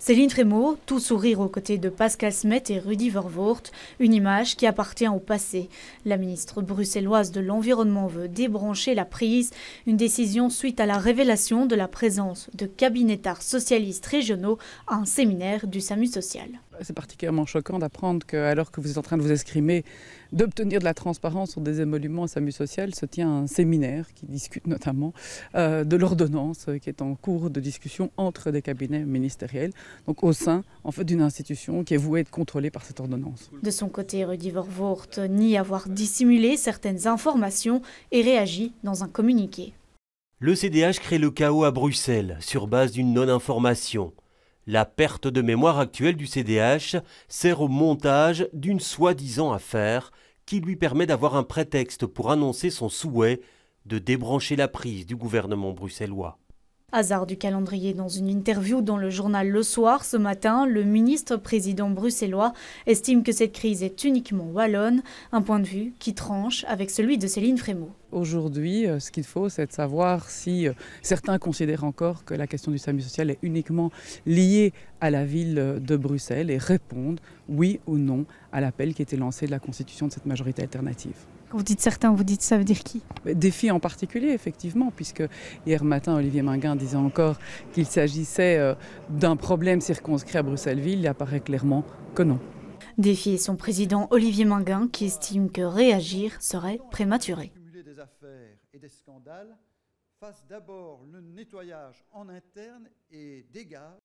Céline Trémo, tout sourire aux côtés de Pascal Smet et Rudy Vervoort, une image qui appartient au passé. La ministre bruxelloise de l'Environnement veut débrancher la prise, une décision suite à la révélation de la présence de cabinets socialistes régionaux à un séminaire du SAMU social c'est particulièrement choquant d'apprendre que, alors que vous êtes en train de vous escrimer, d'obtenir de la transparence sur des émoluments à SAMU social, se tient un séminaire qui discute notamment euh, de l'ordonnance qui est en cours de discussion entre des cabinets ministériels, donc au sein en fait d'une institution qui est vouée à être contrôlée par cette ordonnance. De son côté, Rudy Vorvoort nie avoir dissimulé certaines informations et réagit dans un communiqué. Le CDH crée le chaos à Bruxelles sur base d'une non-information. La perte de mémoire actuelle du CDH sert au montage d'une soi-disant affaire qui lui permet d'avoir un prétexte pour annoncer son souhait de débrancher la prise du gouvernement bruxellois. Hasard du calendrier, dans une interview dans le journal Le Soir ce matin, le ministre-président bruxellois estime que cette crise est uniquement wallonne, un point de vue qui tranche avec celui de Céline Frémaux. Aujourd'hui, euh, ce qu'il faut, c'est de savoir si euh, certains considèrent encore que la question du SAMU social est uniquement liée à la ville euh, de Bruxelles et répondent oui ou non à l'appel qui a été lancé de la constitution de cette majorité alternative vous dites certains, vous dites ça veut dire qui Des en particulier, effectivement, puisque hier matin, Olivier Minguin disait encore qu'il s'agissait euh, d'un problème circonscrit à Bruxelles-Ville. Il apparaît clairement que non. Défi et son président Olivier Minguin qui estime que réagir serait prématuré. Des affaires et des scandales, fasse d'abord le nettoyage en interne et dégage